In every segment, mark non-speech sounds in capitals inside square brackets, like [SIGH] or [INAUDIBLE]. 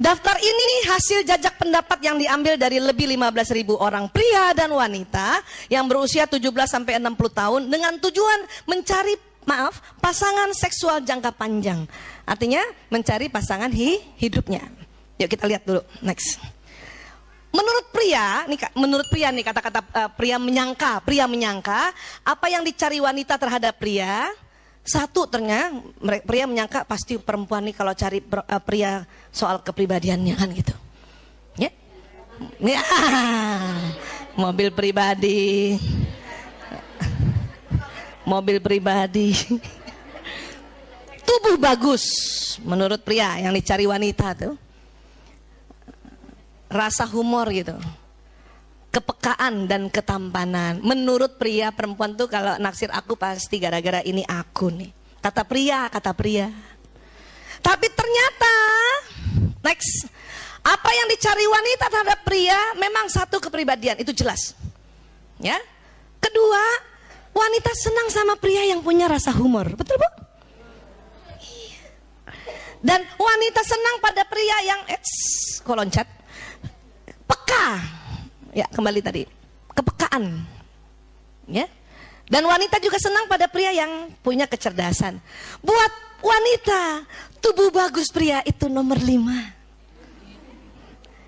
Daftar ini hasil jajak pendapat yang diambil dari lebih 15.000 orang pria dan wanita yang berusia 17 sampai 60 tahun dengan tujuan mencari maaf pasangan seksual jangka panjang. Artinya mencari pasangan hi hidupnya. Yuk kita lihat dulu next. Menurut pria, nih, menurut pria nih kata-kata uh, pria menyangka, pria menyangka apa yang dicari wanita terhadap pria satu ternyata pria menyangka pasti perempuan nih kalau cari eh, pria soal kepribadiannya kan gitu. Ya. ya. Mobil pribadi. Mobil pribadi. Tubuh bagus menurut pria yang dicari wanita tuh. Rasa humor gitu kepekaan dan ketampanan. Menurut pria perempuan tuh kalau naksir aku pasti gara-gara ini aku nih. Kata pria, kata pria. Tapi ternyata next apa yang dicari wanita terhadap pria memang satu kepribadian itu jelas. Ya. Kedua, wanita senang sama pria yang punya rasa humor. Betul, Bu? Iya. Dan wanita senang pada pria yang eh, kok Ya, kembali tadi. Kepekaan. Ya. Dan wanita juga senang pada pria yang punya kecerdasan. Buat wanita, tubuh bagus pria itu nomor lima.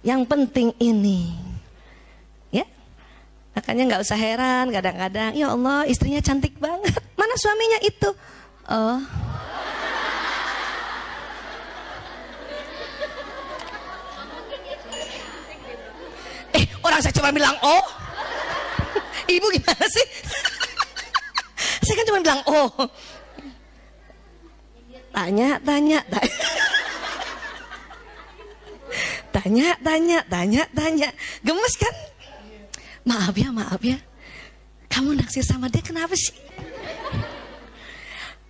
Yang penting ini. Ya. Makanya nggak usah heran kadang-kadang, ya Allah istrinya cantik banget. Mana suaminya itu? Oh, orang saya cuma bilang oh. Ibu gimana sih? saya kan cuma bilang oh. Tanya, tanya, tanya. Tanya, tanya, tanya, tanya. Gemes kan? Maaf ya, maaf ya. Kamu naksir sama dia kenapa sih?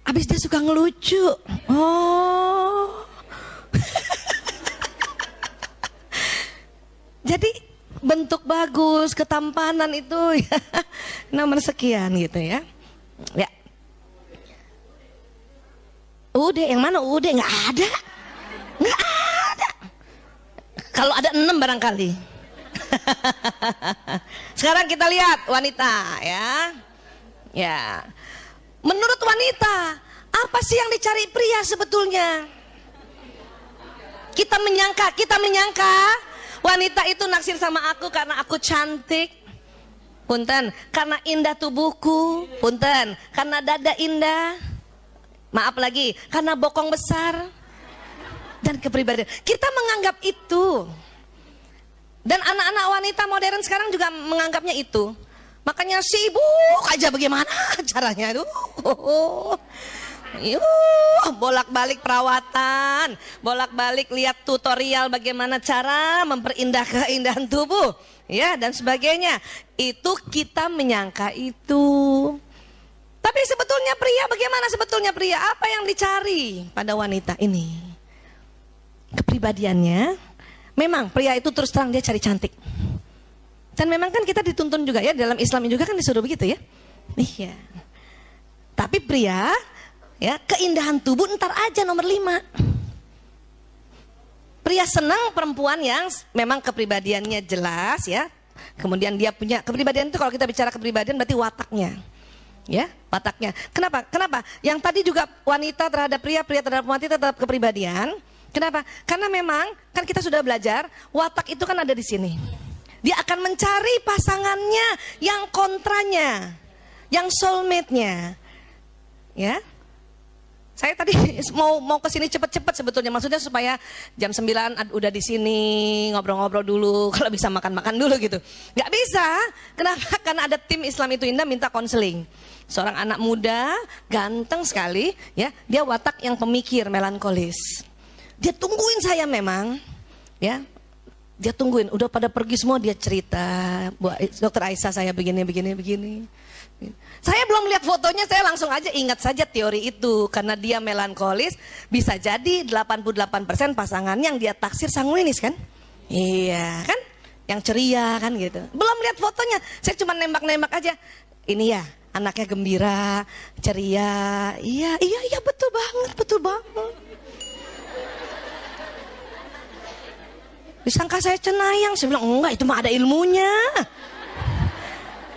Abis dia suka ngelucu. Oh. [LAUGHS] Jadi bentuk bagus, ketampanan itu ya, nomor nah, sekian gitu ya. Ya. Udah yang mana udah nggak ada, nggak ada. Kalau ada enam barangkali. [LAUGHS] Sekarang kita lihat wanita ya, ya. Menurut wanita apa sih yang dicari pria sebetulnya? Kita menyangka, kita menyangka Wanita itu naksir sama aku karena aku cantik. Punten, karena indah tubuhku. Punten, karena dada indah. Maaf lagi, karena bokong besar dan kepribadian. Kita menganggap itu. Dan anak-anak wanita modern sekarang juga menganggapnya itu. Makanya sibuk aja bagaimana [LAUGHS] caranya itu. Yuh, bolak-balik perawatan, bolak-balik lihat tutorial bagaimana cara memperindah keindahan tubuh, ya dan sebagainya. Itu kita menyangka itu. Tapi sebetulnya pria bagaimana sebetulnya pria? Apa yang dicari pada wanita ini? Kepribadiannya. Memang pria itu terus terang dia cari cantik. Dan memang kan kita dituntun juga ya dalam Islam juga kan disuruh begitu ya. Iya. Tapi pria Ya, keindahan tubuh ntar aja nomor lima. Pria senang perempuan yang memang kepribadiannya jelas ya. Kemudian dia punya kepribadian itu kalau kita bicara kepribadian berarti wataknya. Ya, wataknya. Kenapa? Kenapa? Yang tadi juga wanita terhadap pria, pria terhadap wanita terhadap kepribadian. Kenapa? Karena memang kan kita sudah belajar watak itu kan ada di sini. Dia akan mencari pasangannya yang kontranya, yang soulmate-nya. Ya, saya tadi [LAUGHS] mau mau ke sini cepet-cepet sebetulnya maksudnya supaya jam 9 udah di sini ngobrol-ngobrol dulu [LAUGHS] kalau bisa makan-makan dulu gitu. nggak bisa. Kenapa? [LAUGHS] Karena ada tim Islam itu Indah minta konseling. Seorang anak muda, ganteng sekali, ya, dia watak yang pemikir, melankolis. Dia tungguin saya memang, ya. Dia tungguin, udah pada pergi semua dia cerita, buat dokter Aisyah saya begini begini begini. Saya belum lihat fotonya, saya langsung aja ingat saja teori itu. Karena dia melankolis, bisa jadi 88% pasangan yang dia taksir sanguinis kan? Iya kan? Yang ceria kan gitu. Belum lihat fotonya, saya cuma nembak-nembak aja. Ini ya, anaknya gembira, ceria. Iya, iya, iya betul banget, betul banget. Disangka saya cenayang, saya bilang enggak itu mah ada ilmunya.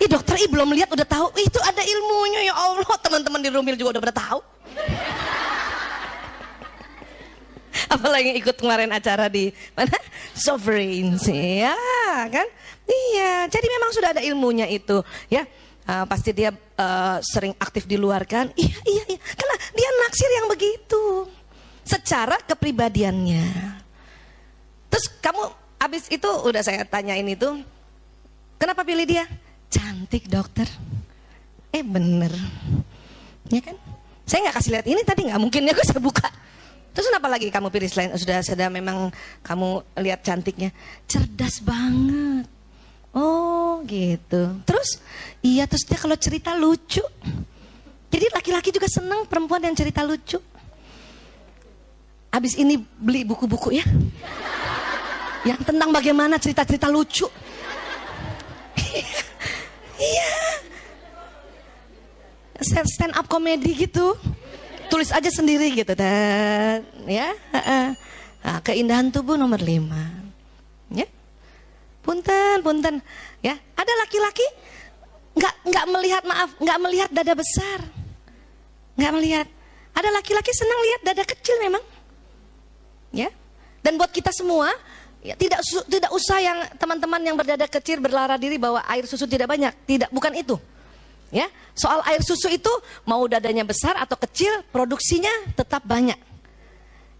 Ih dokter ih belum lihat udah tahu. Ih, itu ada ilmunya ya Allah. Teman-teman di Rumil juga udah pada tahu. [LAUGHS] Apalagi ikut kemarin acara di mana? Sovereign sih ya kan? Iya, jadi memang sudah ada ilmunya itu ya. Uh, pasti dia uh, sering aktif di luar kan? Iya, iya, iya. Karena dia naksir yang begitu. Secara kepribadiannya. Terus kamu abis itu udah saya tanyain itu, kenapa pilih dia? cantik dokter eh bener ya kan saya nggak kasih lihat ini tadi nggak mungkin ya saya buka terus kenapa lagi kamu pilih selain sudah sudah memang kamu lihat cantiknya cerdas banget oh gitu terus iya terus dia kalau cerita lucu jadi laki-laki juga seneng perempuan yang cerita lucu abis ini beli buku-buku ya yang tentang bagaimana cerita-cerita lucu Iya. Stand up komedi gitu. Tulis aja sendiri gitu. Dan, ya. Nah, keindahan tubuh nomor lima. Ya. Punten, punten. Ya, ada laki-laki nggak nggak melihat maaf nggak melihat dada besar nggak melihat ada laki-laki senang lihat dada kecil memang ya dan buat kita semua Ya, tidak tidak usah yang teman-teman yang berdada kecil berlara diri bahwa air susu tidak banyak. Tidak, bukan itu. Ya, soal air susu itu mau dadanya besar atau kecil, produksinya tetap banyak.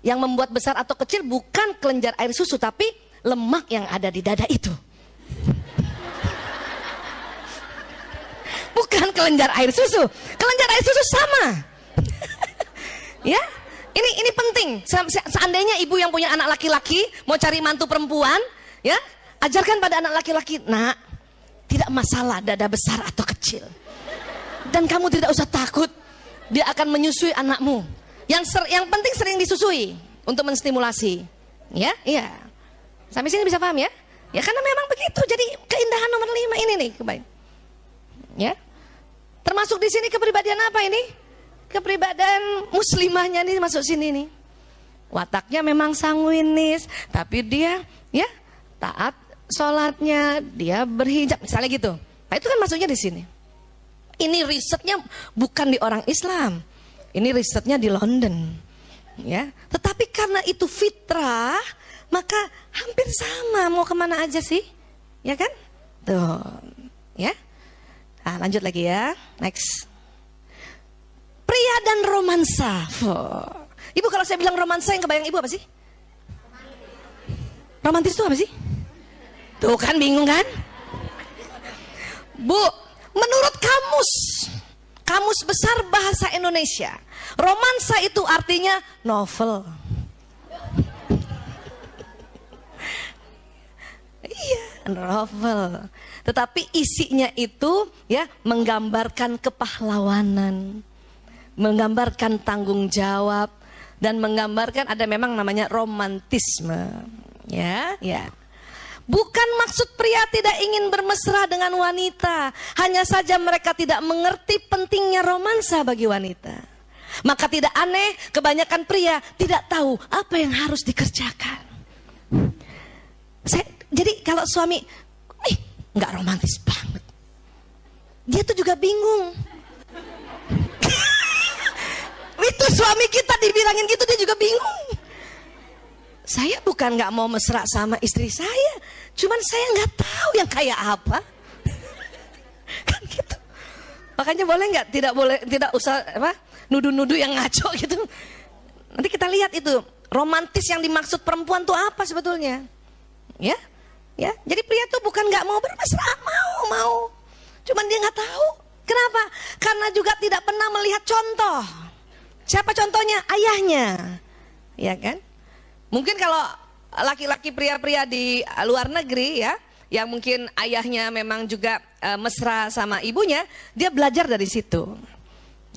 Yang membuat besar atau kecil bukan kelenjar air susu tapi lemak yang ada di dada itu. bukan kelenjar air susu. Kelenjar air susu sama. [LAUGHS] ya? Ini ini penting. Seandainya ibu yang punya anak laki-laki mau cari mantu perempuan, ya, ajarkan pada anak laki-laki, "Nak, tidak masalah dada besar atau kecil. Dan kamu tidak usah takut. Dia akan menyusui anakmu. Yang ser, yang penting sering disusui untuk menstimulasi. Ya, iya. Sampai sini bisa paham ya? Ya karena memang begitu. Jadi keindahan nomor lima ini nih, kebaik. Ya. Termasuk di sini kepribadian apa ini? kepribadian muslimahnya nih masuk sini nih. Wataknya memang sanguinis, tapi dia ya taat sholatnya, dia berhijab misalnya gitu. Nah itu kan masuknya di sini. Ini risetnya bukan di orang Islam, ini risetnya di London, ya. Tetapi karena itu fitrah, maka hampir sama mau kemana aja sih, ya kan? Tuh, ya. Nah, lanjut lagi ya, next. Pria dan romansa. Ibu kalau saya bilang romansa yang kebayang ibu apa sih? Romantis itu apa sih? Tuh kan bingung kan? Bu, menurut kamus, kamus besar bahasa Indonesia, romansa itu artinya novel. Iya, novel. Tetapi isinya itu ya menggambarkan kepahlawanan menggambarkan tanggung jawab dan menggambarkan ada memang namanya romantisme ya ya Bukan maksud pria tidak ingin bermesra dengan wanita, hanya saja mereka tidak mengerti pentingnya romansa bagi wanita. Maka tidak aneh kebanyakan pria tidak tahu apa yang harus dikerjakan. Saya, jadi kalau suami, ih nggak romantis banget. Dia tuh juga bingung itu suami kita dibilangin gitu dia juga bingung. Saya bukan nggak mau mesra sama istri saya, cuman saya nggak tahu yang kayak apa. [LAUGHS] kan gitu. Makanya boleh nggak? Tidak boleh, tidak usah apa? Nuduh-nuduh yang ngaco [LAUGHS] gitu. Nanti kita lihat itu romantis yang dimaksud perempuan tuh apa sebetulnya, ya? Ya, jadi pria tuh bukan nggak mau bermesra, mau, mau. Cuman dia nggak tahu. Kenapa? Karena juga tidak pernah melihat contoh. Siapa contohnya? Ayahnya. Ya kan? Mungkin kalau laki-laki pria-pria di luar negeri ya, yang mungkin ayahnya memang juga e, mesra sama ibunya, dia belajar dari situ.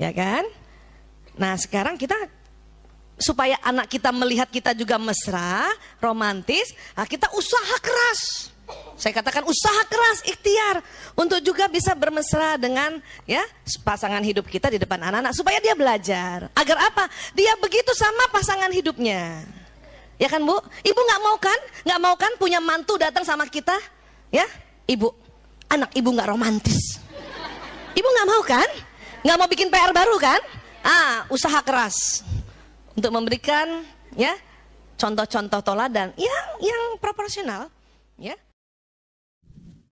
Ya kan? Nah, sekarang kita supaya anak kita melihat kita juga mesra, romantis, nah kita usaha keras. Saya katakan usaha keras, ikhtiar untuk juga bisa bermesra dengan ya pasangan hidup kita di depan anak-anak supaya dia belajar. Agar apa? Dia begitu sama pasangan hidupnya. Ya kan Bu? Ibu nggak mau kan? Nggak mau kan punya mantu datang sama kita? Ya, Ibu. Anak Ibu nggak romantis. Ibu nggak mau kan? Nggak mau bikin PR baru kan? Ah, usaha keras untuk memberikan ya contoh-contoh toladan yang yang proporsional ya.